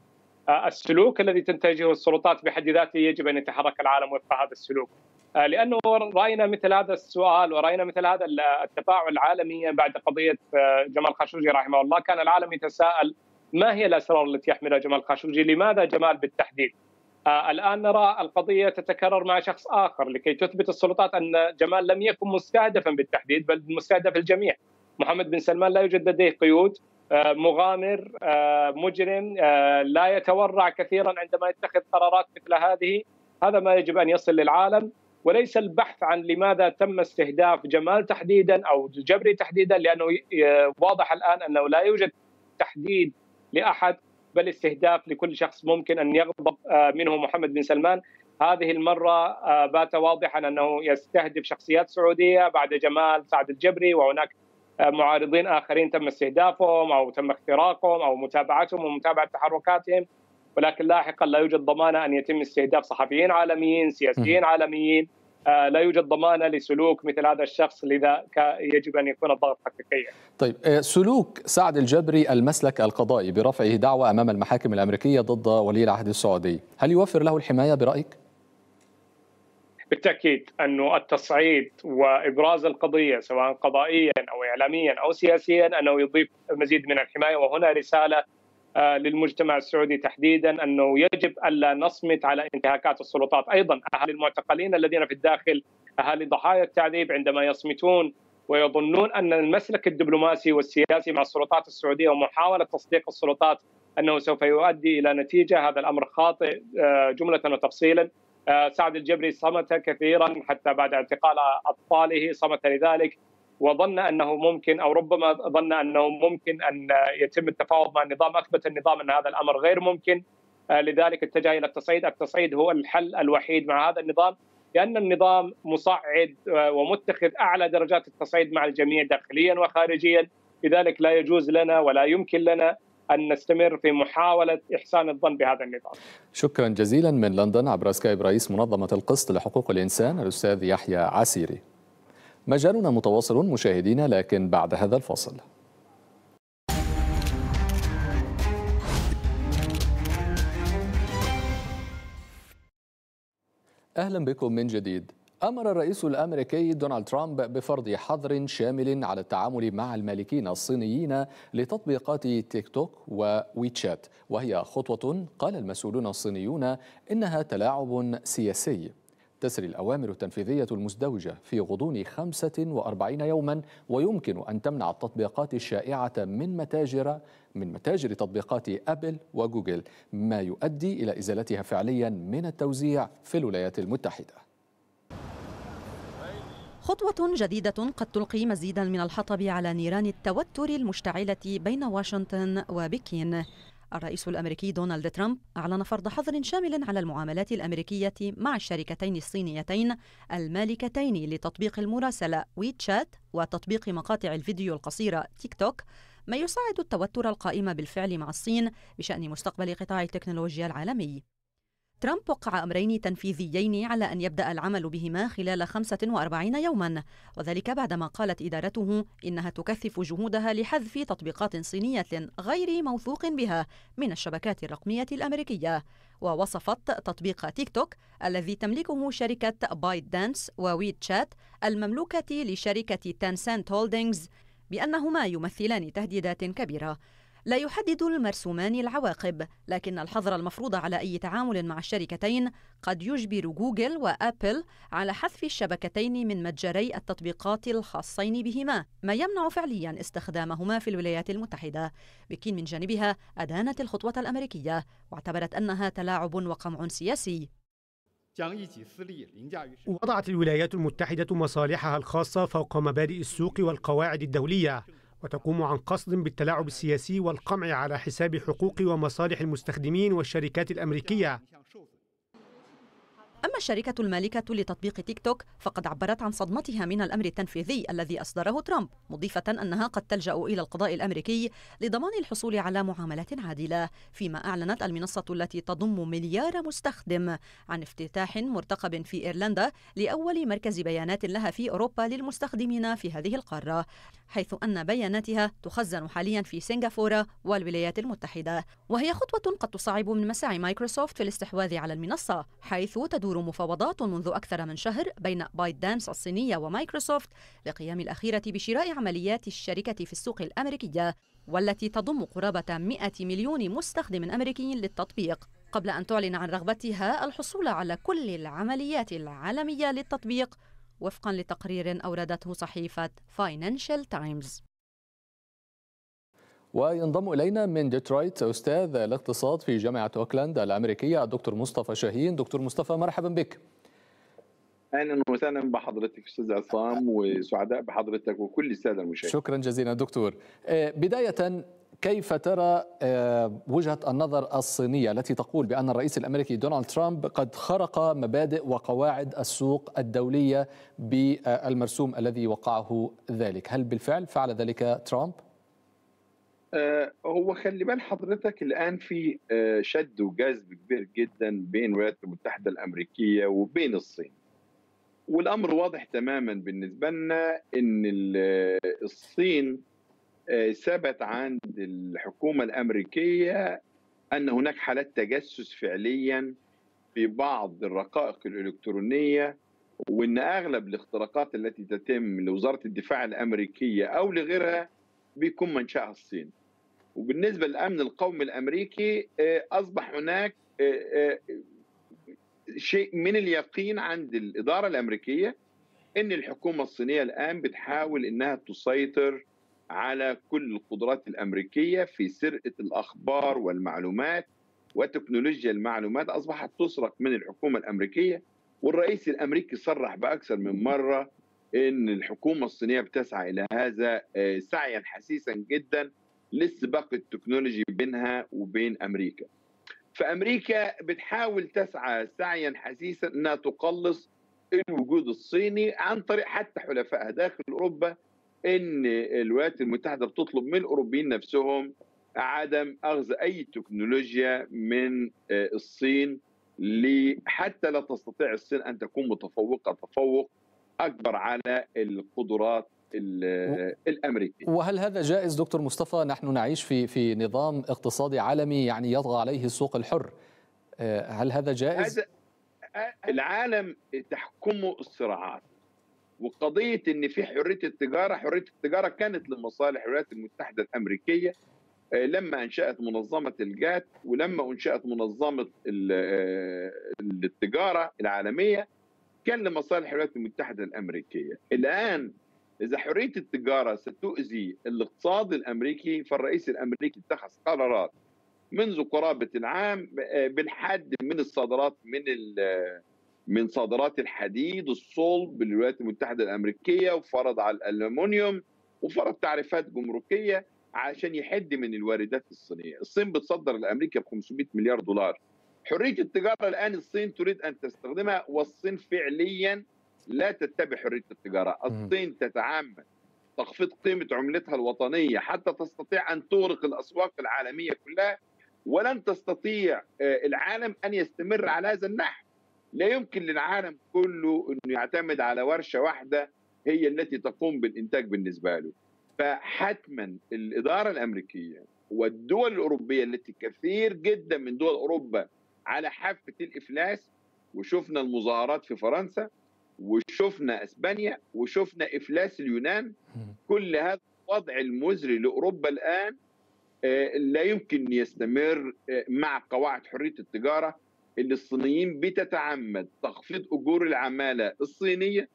آه، السلوك الذي تنتهجه السلطات بحد ذاته يجب ان يتحرك العالم وفق هذا السلوك. آه، لانه راينا مثل هذا السؤال وراينا مثل هذا التفاعل عالميا بعد قضيه آه، جمال خاشوجي رحمه الله كان العالم يتساءل ما هي الاسرار التي يحملها جمال خاشوجي؟ لماذا جمال بالتحديد؟ الان نرى القضيه تتكرر مع شخص اخر لكي تثبت السلطات ان جمال لم يكن مستهدفا بالتحديد بل مستهدف الجميع. محمد بن سلمان لا يوجد لديه قيود آه، مغامر آه، مجرم آه، لا يتورع كثيرا عندما يتخذ قرارات مثل هذه هذا ما يجب ان يصل للعالم وليس البحث عن لماذا تم استهداف جمال تحديدا او جبري تحديدا لانه واضح الان انه لا يوجد تحديد لاحد بل استهداف لكل شخص ممكن ان يغضب منه محمد بن سلمان هذه المره بات واضحا انه يستهدف شخصيات سعوديه بعد جمال سعد الجبري وهناك معارضين اخرين تم استهدافهم او تم اختراقهم او متابعتهم ومتابعه تحركاتهم ولكن لاحقا لا يوجد ضمانه ان يتم استهداف صحفيين عالميين، سياسيين عالميين، آه، لا يوجد ضمانه لسلوك مثل هذا الشخص لذا يجب ان يكون الضغط حقيقيا. طيب آه، سلوك سعد الجبري المسلك القضائي برفعه دعوى امام المحاكم الامريكيه ضد ولي العهد السعودي، هل يوفر له الحمايه برايك؟ بالتاكيد انه التصعيد وابراز القضيه سواء قضائيا او اعلاميا او سياسيا انه يضيف مزيد من الحمايه وهنا رساله آه، للمجتمع السعودي تحديدا انه يجب الا نصمت على انتهاكات السلطات، ايضا اهالي المعتقلين الذين في الداخل اهالي ضحايا التعذيب عندما يصمتون ويظنون ان المسلك الدبلوماسي والسياسي مع السلطات السعوديه ومحاوله تصديق السلطات انه سوف يؤدي الى نتيجه هذا الامر خاطئ آه، جمله وتفصيلا آه، سعد الجبري صمت كثيرا حتى بعد اعتقال اطفاله صمت لذلك وظن انه ممكن او ربما ظن انه ممكن ان يتم التفاوض مع النظام اثبت النظام ان هذا الامر غير ممكن آه، لذلك اتجه الى التصعيد التصعيد هو الحل الوحيد مع هذا النظام لان النظام مصعد آه، ومتخذ اعلى درجات التصعيد مع الجميع داخليا وخارجيا لذلك لا يجوز لنا ولا يمكن لنا ان نستمر في محاوله احسان الظن بهذا النظام. شكرا جزيلا من لندن عبر سكايب رئيس منظمه القسط لحقوق الانسان الاستاذ يحيى عسيري. مجالنا متواصل مشاهدينا لكن بعد هذا الفاصل. اهلا بكم من جديد. أمر الرئيس الأمريكي دونالد ترامب بفرض حظر شامل على التعامل مع المالكين الصينيين لتطبيقات تيك توك وويتشات وهي خطوة قال المسؤولون الصينيون إنها تلاعب سياسي تسري الأوامر التنفيذية المزدوجة في غضون 45 يوما ويمكن أن تمنع التطبيقات الشائعة من متاجر من متاجر تطبيقات أبل وجوجل ما يؤدي إلى إزالتها فعليا من التوزيع في الولايات المتحدة خطوة جديدة قد تلقي مزيدا من الحطب على نيران التوتر المشتعلة بين واشنطن وبكين الرئيس الامريكي دونالد ترامب اعلن فرض حظر شامل على المعاملات الامريكيه مع الشركتين الصينيتين المالكتين لتطبيق المراسله ويتشات وتطبيق مقاطع الفيديو القصيره تيك توك ما يساعد التوتر القائم بالفعل مع الصين بشان مستقبل قطاع التكنولوجيا العالمي ترامب وقع أمرين تنفيذيين على أن يبدأ العمل بهما خلال 45 يوما وذلك بعدما قالت إدارته إنها تكثف جهودها لحذف تطبيقات صينية غير موثوق بها من الشبكات الرقمية الأمريكية ووصفت تطبيق تيك توك الذي تملكه شركة بايت دانس وويت شات المملوكة لشركة تانسانت هولدينغز بأنهما يمثلان تهديدات كبيرة لا يحدد المرسومان العواقب لكن الحظر المفروض على أي تعامل مع الشركتين قد يجبر جوجل وأبل على حذف الشبكتين من متجري التطبيقات الخاصين بهما ما يمنع فعليا استخدامهما في الولايات المتحدة بكين من جانبها أدانت الخطوة الأمريكية واعتبرت أنها تلاعب وقمع سياسي وضعت الولايات المتحدة مصالحها الخاصة فوق مبادئ السوق والقواعد الدولية وتقوم عن قصد بالتلاعب السياسي والقمع على حساب حقوق ومصالح المستخدمين والشركات الأمريكية أما الشركة المالكة لتطبيق تيك توك فقد عبرت عن صدمتها من الأمر التنفيذي الذي أصدره ترامب مضيفة أنها قد تلجأ إلى القضاء الأمريكي لضمان الحصول على معاملات عادلة فيما أعلنت المنصة التي تضم مليار مستخدم عن افتتاح مرتقب في إيرلندا لأول مركز بيانات لها في أوروبا للمستخدمين في هذه القارة حيث أن بياناتها تخزن حاليا في سنغافورة والولايات المتحدة وهي خطوة قد تصعب من مساعي مايكروسوفت في الاستحواذ على المنصة حيث تدور تدور مفاوضات منذ أكثر من شهر بين بايت دانس الصينية ومايكروسوفت لقيام الأخيرة بشراء عمليات الشركة في السوق الأمريكية والتي تضم قرابة 100 مليون مستخدم أمريكي للتطبيق قبل أن تعلن عن رغبتها الحصول على كل العمليات العالمية للتطبيق وفقا لتقرير أوردته صحيفة فاينانشال تايمز وينضم إلينا من ديترويت أستاذ الاقتصاد في جامعة أوكلاند الأمريكية الدكتور مصطفى شاهين دكتور مصطفى مرحبا بك اهلا وسهلا بحضرتك استاذ عصام وسعداء بحضرتك وكل الساده المشاهدين شكرا جزيلا دكتور آه، بدايه كيف ترى آه، وجهه النظر الصينيه التي تقول بان الرئيس الامريكي دونالد ترامب قد خرق مبادئ وقواعد السوق الدوليه بالمرسوم الذي وقعه ذلك هل بالفعل فعل ذلك ترامب آه، هو خلي بال حضرتك الان في آه، شد وجذب كبير جدا بين الولايات المتحده الامريكيه وبين الصين. والامر واضح تماما بالنسبه لنا ان آه، الصين ثبت عند الحكومه الامريكيه ان هناك حالات تجسس فعليا في بعض الرقائق الالكترونيه وان اغلب الاختراقات التي تتم لوزاره الدفاع الامريكيه او لغيرها بكم منشأها الصين وبالنسبة للأمن القومي الأمريكي آه، أصبح هناك آه، آه، شيء من اليقين عند الإدارة الأمريكية أن الحكومة الصينية الآن بتحاول أنها تسيطر على كل القدرات الأمريكية في سرقة الأخبار والمعلومات وتكنولوجيا المعلومات أصبحت تسرق من الحكومة الأمريكية والرئيس الأمريكي صرح بأكثر من مرة ان الحكومه الصينيه بتسعى الى هذا آه، سعيا حثيثا جدا لسباق التكنولوجي بينها وبين امريكا. فامريكا بتحاول تسعى سعيا حثيثا انها تقلص الوجود الصيني عن طريق حتى حلفائها داخل اوروبا ان الولايات المتحده بتطلب من الاوروبيين نفسهم عدم اخذ اي تكنولوجيا من آه، الصين حتى لا تستطيع الصين ان تكون متفوقه تفوق اكبر على القدرات الامريكيه وهل هذا جائز دكتور مصطفى نحن نعيش في في نظام اقتصادي عالمي يعني يطغى عليه السوق الحر آه، هل هذا جائز هذا العالم تحكمه الصراعات وقضيه ان في حريه التجاره حريه التجاره كانت لمصالح الولايات المتحده الامريكيه آه، لما انشات منظمه الجات ولما انشات منظمه آه، التجاره العالميه كان لمصالح الولايات المتحده الامريكيه الان اذا حريه التجاره ستؤذي الاقتصاد الامريكي فالرئيس الامريكي اتخذ قرارات منذ قرابه العام آه، بالحد من الصادرات من آه، من صادرات الحديد الصلب للولايات المتحده الامريكيه وفرض على الالومنيوم وفرض تعريفات جمركيه عشان يحد من الواردات الصينيه، الصين بتصدر لامريكا ب 500 مليار دولار حريه التجاره الان الصين تريد ان تستخدمها والصين فعليا لا تتبع حريه التجاره، الصين تتعمد تخفيض قيمه عملتها الوطنيه حتى تستطيع ان تغرق الاسواق العالميه كلها ولن تستطيع آه، العالم ان يستمر على هذا النحو. لا يمكن للعالم كله انه يعتمد على ورشه واحده هي التي تقوم بالانتاج بالنسبه له. فحتما الاداره الامريكيه والدول الاوروبيه التي كثير جدا من دول اوروبا على حافه الافلاس وشفنا المظاهرات في فرنسا وشفنا اسبانيا وشفنا افلاس اليونان كل هذا الوضع المزري لاوروبا الان آه، لا يمكن يستمر آه، مع قواعد حريه التجاره اللي الصينيين بتتعمد تخفيض اجور العماله الصينيه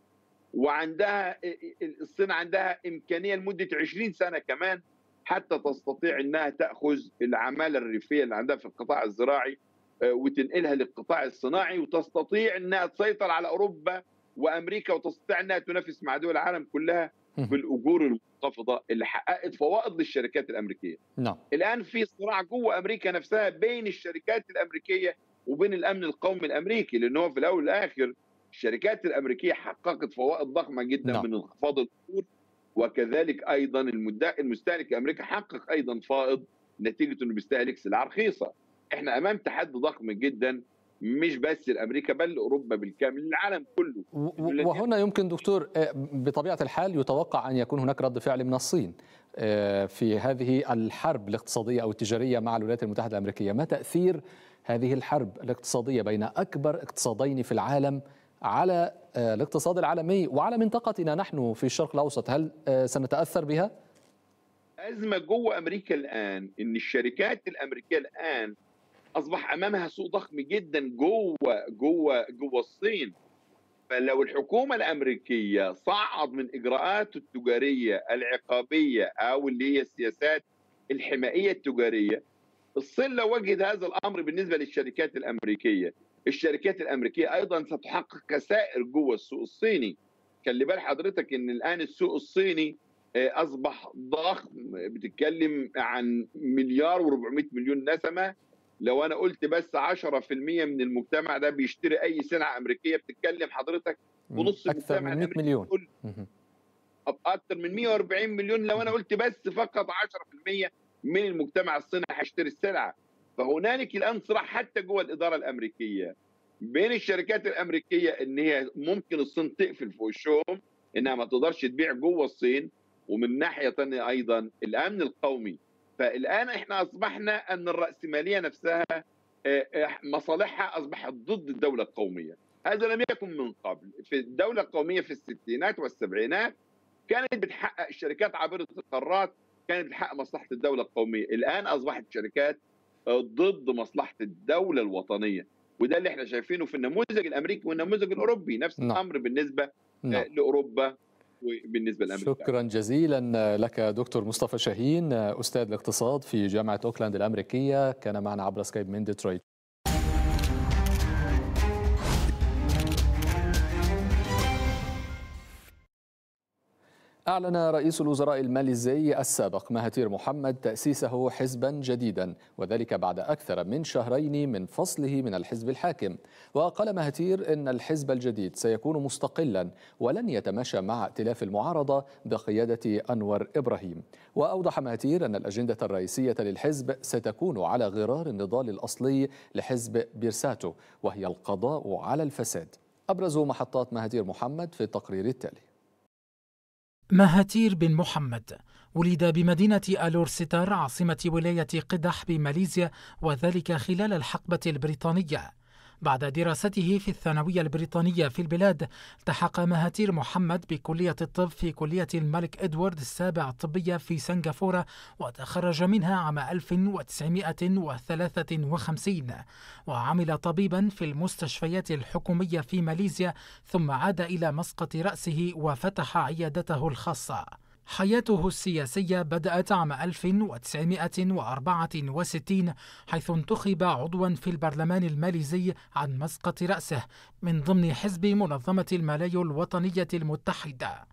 وعندها آه، الصين عندها امكانيه لمده 20 سنه كمان حتى تستطيع انها تاخذ العماله الريفيه اللي عندها في القطاع الزراعي آه، وتنقلها للقطاع الصناعي وتستطيع انها تسيطر على اوروبا وامريكا وتستطيع انها تنافس مع دول العالم كلها بالاجور المنخفضه اللي حققت فوائد للشركات الامريكيه. نعم. الان في صراع جوه امريكا نفسها بين الشركات الامريكيه وبين الامن القومي الامريكي لان هو في الاول والاخر الشركات الامريكيه حققت فوائد ضخمه جدا نعم. من انخفاض الاجور وكذلك ايضا المستهلك الامريكي حقق ايضا فائض نتيجه انه بيستهلك سلع رخيصه. احنا امام تحدي ضخم جدا مش بس لامريكا بل لاوروبا بالكامل للعالم كله وهنا يمكن دكتور آه، بطبيعه الحال يتوقع ان يكون هناك رد فعل من الصين آه، في هذه الحرب الاقتصاديه او التجاريه مع الولايات المتحده الامريكيه ما تاثير هذه الحرب الاقتصاديه بين اكبر اقتصادين في العالم على آه، الاقتصاد العالمي وعلى منطقتنا نحن في الشرق الاوسط هل سنتاثر بها ازمه جوه امريكا الان ان الشركات الامريكيه الان اصبح امامها سوق ضخم جدا جوه جوه جوه الصين فلو الحكومه الامريكيه صعد من اجراءاته التجاريه العقابيه او اللي هي السياسات الحمائيه التجاريه الصين لو وجد هذا الامر بالنسبه للشركات الامريكيه الشركات الامريكيه ايضا ستحقق خسائر جوه السوق الصيني خلي بال حضرتك ان الان السوق الصيني آه، اصبح ضخم بتتكلم عن مليار و400 مليون نسمه لو انا قلت بس 10% من المجتمع ده بيشتري اي سلعه امريكيه بتتكلم حضرتك ونص اكثر من 100 مليون اكثر من 140 مليون لو انا قلت بس فقط 10% من المجتمع الصيني هيشتري السلعه فهنالك الان صراع حتى جوه الاداره الامريكيه بين الشركات الامريكيه ان هي ممكن الصين تقفل في وشهم انها ما تقدرش تبيع جوه الصين ومن ناحيه ثانيه ايضا الامن القومي فالآن احنا أصبحنا أن الرأسمالية نفسها آه، آه، مصالحها أصبحت ضد الدولة القومية هذا لم يكن من قبل في الدولة القومية في الستينات والسبعينات كانت بتحقق الشركات عبر القارات كانت بتحقق مصلحة الدولة القومية الآن أصبحت شركات آه، ضد مصلحة الدولة الوطنية وده اللي احنا شايفينه في النموذج الأمريكي والنموذج الأوروبي نفس نعم. الأمر بالنسبة نعم. لأوروبا العفو بالنسبه لامريكا شكرا جزيلا لك دكتور مصطفى شاهين استاذ الاقتصاد في جامعه اوكلاند الامريكيه كان معنا عبر سكايب من ديترويت أعلن رئيس الوزراء الماليزي السابق مهاتير محمد تأسيسه حزبا جديدا وذلك بعد أكثر من شهرين من فصله من الحزب الحاكم وقال مهاتير إن الحزب الجديد سيكون مستقلا ولن يتماشى مع ائتلاف المعارضة بقيادة أنور إبراهيم وأوضح مهاتير أن الأجندة الرئيسية للحزب ستكون على غرار النضال الأصلي لحزب بيرساتو وهي القضاء على الفساد أبرز محطات مهاتير محمد في التقرير التالي مهاتير بن محمد ولد بمدينة ألورستار عاصمة ولاية قدح بماليزيا وذلك خلال الحقبة البريطانية بعد دراسته في الثانوية البريطانية في البلاد التحق مهاتير محمد بكلية الطب في كلية الملك إدوارد السابع الطبية في سنغافورة وتخرج منها عام 1953 وعمل طبيبا في المستشفيات الحكومية في ماليزيا ثم عاد إلى مسقط رأسه وفتح عيادته الخاصة حياته السياسية بدأت عام 1964 حيث انتخب عضوا في البرلمان الماليزي عن مسقط رأسه من ضمن حزب منظمة الملايو الوطنية المتحدة.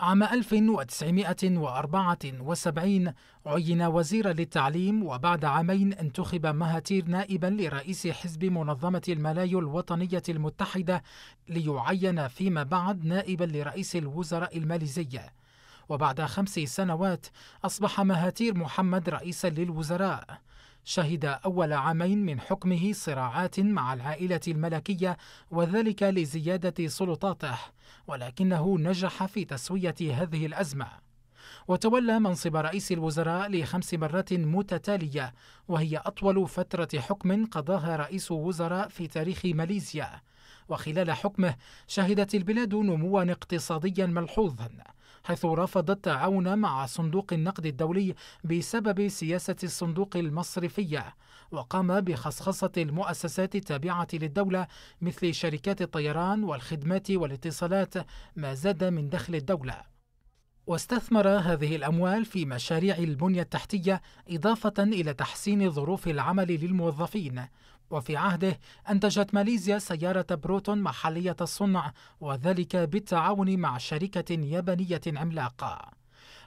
عام 1974 عين وزيرا للتعليم وبعد عامين انتخب مهاتير نائبا لرئيس حزب منظمة الملايو الوطنية المتحدة ليعين فيما بعد نائبا لرئيس الوزراء الماليزية. وبعد خمس سنوات أصبح مهاتير محمد رئيسا للوزراء شهد أول عامين من حكمه صراعات مع العائلة الملكية وذلك لزيادة سلطاته ولكنه نجح في تسوية هذه الأزمة وتولى منصب رئيس الوزراء لخمس مرات متتالية وهي أطول فترة حكم قضاها رئيس وزراء في تاريخ ماليزيا وخلال حكمه شهدت البلاد نموا اقتصاديا ملحوظا حيث رفضت التعاون مع صندوق النقد الدولي بسبب سياسة الصندوق المصرفية وقام بخصخصة المؤسسات التابعة للدولة مثل شركات الطيران والخدمات والاتصالات ما زاد من دخل الدولة واستثمر هذه الأموال في مشاريع البنية التحتية إضافة إلى تحسين ظروف العمل للموظفين وفي عهده أنتجت ماليزيا سيارة بروتون محلية الصنع وذلك بالتعاون مع شركة يابانية عملاقة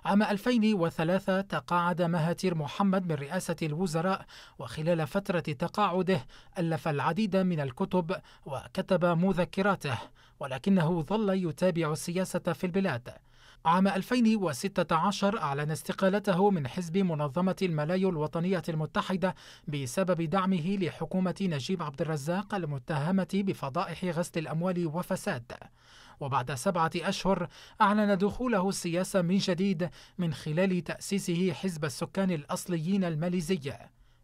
عام 2003 تقاعد مهاتير محمد من رئاسة الوزراء وخلال فترة تقاعده ألف العديد من الكتب وكتب مذكراته ولكنه ظل يتابع السياسة في البلاد عام 2016 أعلن استقالته من حزب منظمة الملايو الوطنية المتحدة بسبب دعمه لحكومة نجيب عبد الرزاق المتهمة بفضائح غسل الأموال وفساد وبعد سبعة أشهر أعلن دخوله السياسة من جديد من خلال تأسيسه حزب السكان الأصليين الماليزي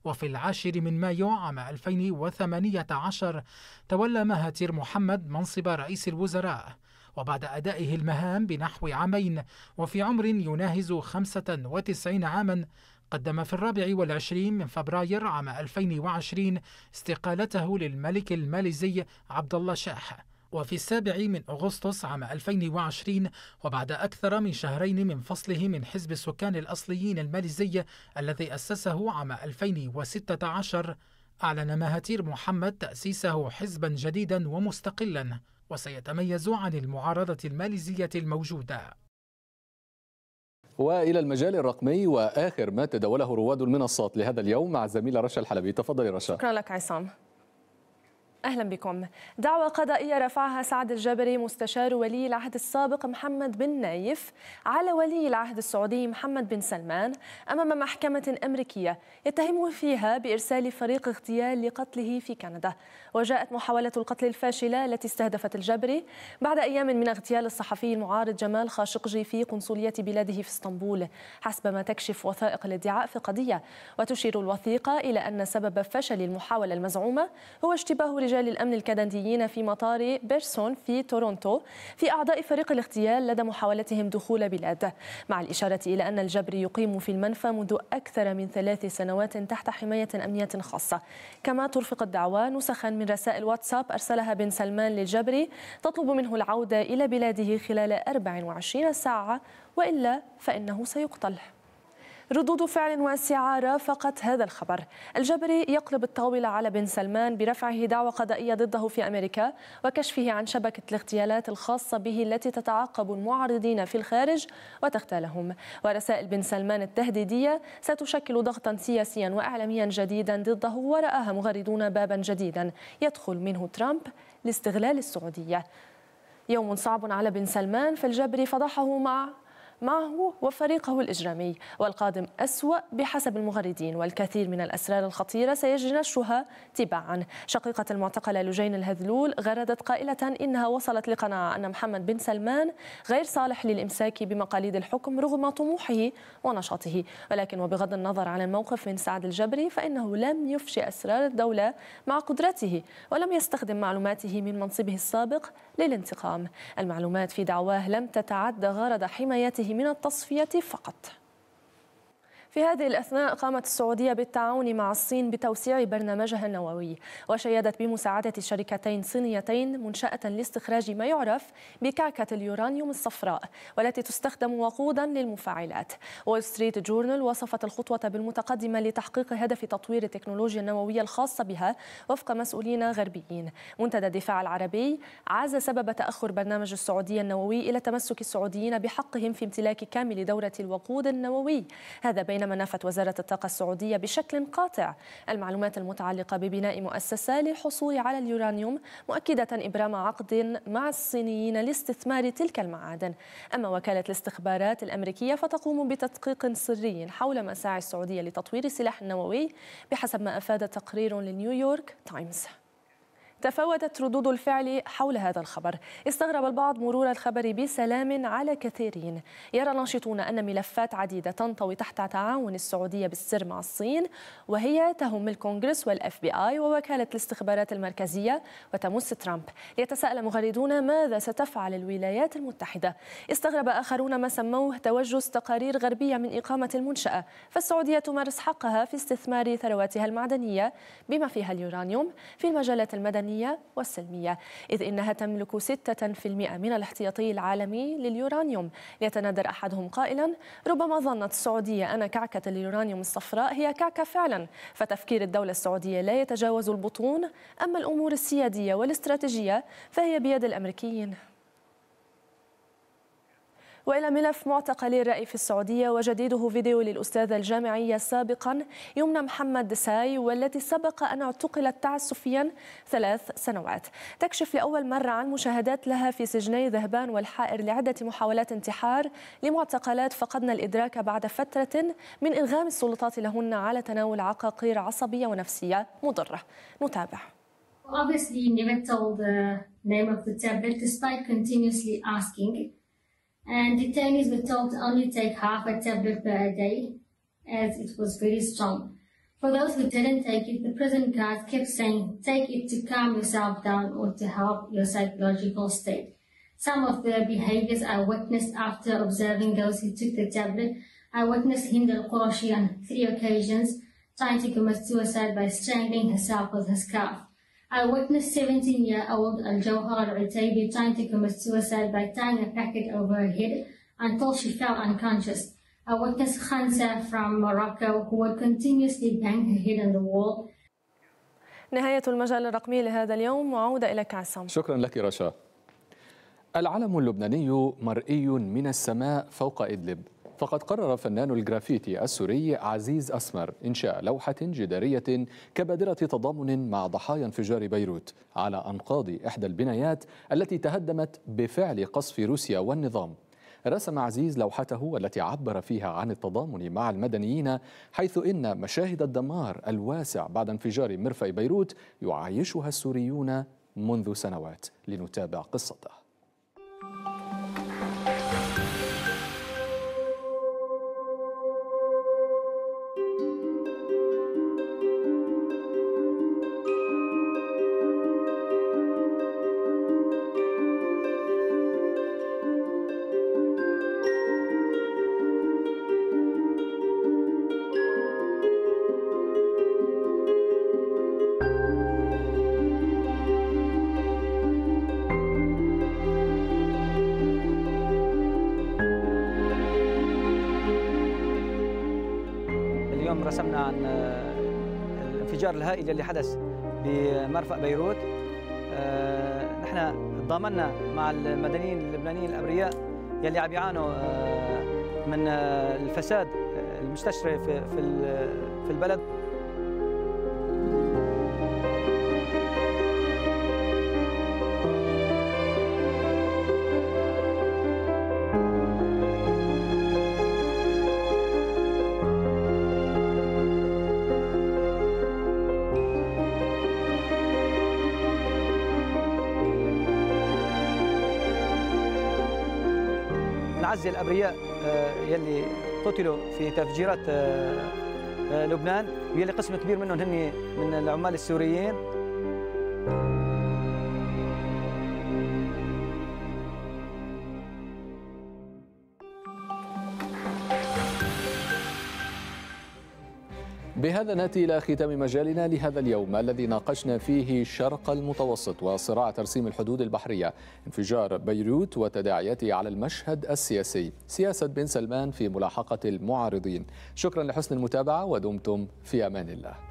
وفي العاشر من مايو عام 2018 تولى مهاتير محمد منصب رئيس الوزراء وبعد أدائه المهام بنحو عامين وفي عمر يناهز 95 عاما قدم في الرابع والعشرين من فبراير عام 2020 استقالته للملك الماليزي عبد الله شاح وفي السابع من أغسطس عام 2020 وبعد أكثر من شهرين من فصله من حزب السكان الأصليين الماليزي الذي أسسه عام 2016 أعلن مهاتير محمد تأسيسه حزبا جديدا ومستقلا وسيتميز عن المعارضة الماليزية الموجودة والى المجال الرقمي واخر ما تداوله رواد المنصات لهذا اليوم مع الزميله رشا الحلبي تفضلي رشا شكرا لك عصام اهلا بكم. دعوى قضائيه رفعها سعد الجبري مستشار ولي العهد السابق محمد بن نايف على ولي العهد السعودي محمد بن سلمان امام محكمه امريكيه يتهمه فيها بارسال فريق اغتيال لقتله في كندا. وجاءت محاوله القتل الفاشله التي استهدفت الجبري بعد ايام من اغتيال الصحفي المعارض جمال خاشقجي في قنصليه بلاده في اسطنبول حسب ما تكشف وثائق الادعاء في قضيه وتشير الوثيقه الى ان سبب فشل المحاوله المزعومه هو اشتباه رجال الأمن الكنديين في مطار بيرسون في تورونتو في أعضاء فريق الاغتيال لدى محاولتهم دخول بلاده مع الإشارة إلى أن الجبري يقيم في المنفى منذ أكثر من ثلاث سنوات تحت حماية أمنية خاصة كما ترفق الدعوى نسخا من رسائل واتساب أرسلها بن سلمان للجبري تطلب منه العودة إلى بلاده خلال 24 ساعة وإلا فإنه سيقتل ردود فعل واسعة رافقت هذا الخبر الجبري يقلب الطاولة على بن سلمان برفعه دعوى قضائية ضده في أمريكا وكشفه عن شبكة الاغتيالات الخاصة به التي تتعاقب المعارضين في الخارج وتغتالهم ورسائل بن سلمان التهديدية ستشكل ضغطا سياسيا وإعلاميا جديدا ضده ورآها مغردون بابا جديدا يدخل منه ترامب لاستغلال السعودية يوم صعب على بن سلمان فالجبري فضحه مع معه وفريقه الإجرامي والقادم أسوأ بحسب المغردين والكثير من الأسرار الخطيرة سيجري نشرها تباعا شقيقة المعتقلة لجين الهذلول غردت قائلة إنها وصلت لقناعة أن محمد بن سلمان غير صالح للإمساك بمقاليد الحكم رغم طموحه ونشاطه ولكن وبغض النظر عن الموقف من سعد الجبري فإنه لم يفشي أسرار الدولة مع قدرته ولم يستخدم معلوماته من منصبه السابق للانتقام المعلومات في دعواه لم تتعد غرض حمايته من التصفية فقط في هذه الأثناء قامت السعودية بالتعاون مع الصين بتوسيع برنامجها النووي وشيدت بمساعدة شركتين صينيتين منشأة لاستخراج ما يعرف بكعكة اليورانيوم الصفراء والتي تستخدم وقودا للمفاعلات وول ستريت جورنال وصفت الخطوة بالمتقدمة لتحقيق هدف تطوير التكنولوجيا النووية الخاصة بها وفق مسؤولين غربيين منتدى الدفاع العربي عز سبب تأخر برنامج السعودية النووي إلى تمسك السعوديين بحقهم في امتلاك كامل دورة الوقود النووي هذا بين بينما نفت وزارة الطاقة السعودية بشكل قاطع المعلومات المتعلقة ببناء مؤسسة للحصول على اليورانيوم مؤكدة إبرام عقد مع الصينيين لاستثمار تلك المعادن أما وكالة الاستخبارات الأمريكية فتقوم بتدقيق سري حول مساعي السعودية لتطوير السلاح النووي بحسب ما أفاد تقرير لنيويورك تايمز تفاوتت ردود الفعل حول هذا الخبر استغرب البعض مرور الخبر بسلام على كثيرين يرى ناشطون أن ملفات عديدة تنطوي تحت تعاون السعودية بالسر مع الصين وهي تهم الكونغرس والاف بي اي ووكالة الاستخبارات المركزية وتمس ترامب يتساءل مغردون ماذا ستفعل الولايات المتحدة استغرب آخرون ما سموه توجس تقارير غربية من إقامة المنشأة فالسعودية تمارس حقها في استثمار ثرواتها المعدنية بما فيها اليورانيوم في المجالات المدنية الإيرانية والسلمية إذ إنها تملك 6% من الاحتياطي العالمي لليورانيوم يتنادر أحدهم قائلا ربما ظنت السعودية أن كعكة اليورانيوم الصفراء هي كعكة فعلا فتفكير الدولة السعودية لا يتجاوز البطون أما الأمور السيادية والاستراتيجية فهي بيد الأمريكيين وإلى ملف معتقلي الرأي في السعودية وجديده فيديو للأستاذة الجامعية سابقا يمنى محمد دساي والتي سبق أن اعتقلت تعسفيا ثلاث سنوات تكشف لأول مرة عن مشاهدات لها في سجني ذهبان والحائر لعدة محاولات انتحار لمعتقلات فقدن الإدراك بعد فترة من إلغام السلطات لهن على تناول عقاقير عصبية ونفسية مضرة نتابع Obviously, never told the name of the tablet despite continuously asking. and detainees were told to only take half a tablet per day as it was very strong. For those who didn't take it, the prison guards kept saying, take it to calm yourself down or to help your psychological state. Some of the behaviors I witnessed after observing those who took the tablet, I witnessed Hinder Qureshi on three occasions trying to commit suicide by strangling herself with her scarf. I witnessed 17-year-old Al-Jawhar al Utaibi trying to commit suicide by tying a packet over her head until she fell unconscious. I witnessed Khansa from Morocco who would continuously bang her head on the wall. نهاية المجال الرقمي لهذا اليوم وعودة إليك عصام شكرا لك رشا العلم اللبناني مرئي من السماء فوق إدلب فقد قرر فنان الجرافيتي السوري عزيز أسمر إنشاء لوحة جدارية كبادرة تضامن مع ضحايا انفجار بيروت على أنقاض إحدى البنايات التي تهدمت بفعل قصف روسيا والنظام رسم عزيز لوحته التي عبر فيها عن التضامن مع المدنيين حيث إن مشاهد الدمار الواسع بعد انفجار مرفأ بيروت يعايشها السوريون منذ سنوات لنتابع قصته اليوم رسمنا عن آه، الانفجار الهائل اللي حدث بمرفأ بيروت آه، نحن تضامنا مع المدنيين اللبنانيين الابرياء يلي عم يعانوا آه، من الفساد المستشري في في البلد الابرياء آه، يلي قتلوا في تفجيرات آه، آه، لبنان ويلي قسم كبير منهم هن من العمال السوريين بهذا ناتي إلى ختام مجالنا لهذا اليوم الذي ناقشنا فيه شرق المتوسط وصراع ترسيم الحدود البحرية انفجار بيروت وتداعياته على المشهد السياسي سياسة بن سلمان في ملاحقة المعارضين شكرا لحسن المتابعة ودمتم في أمان الله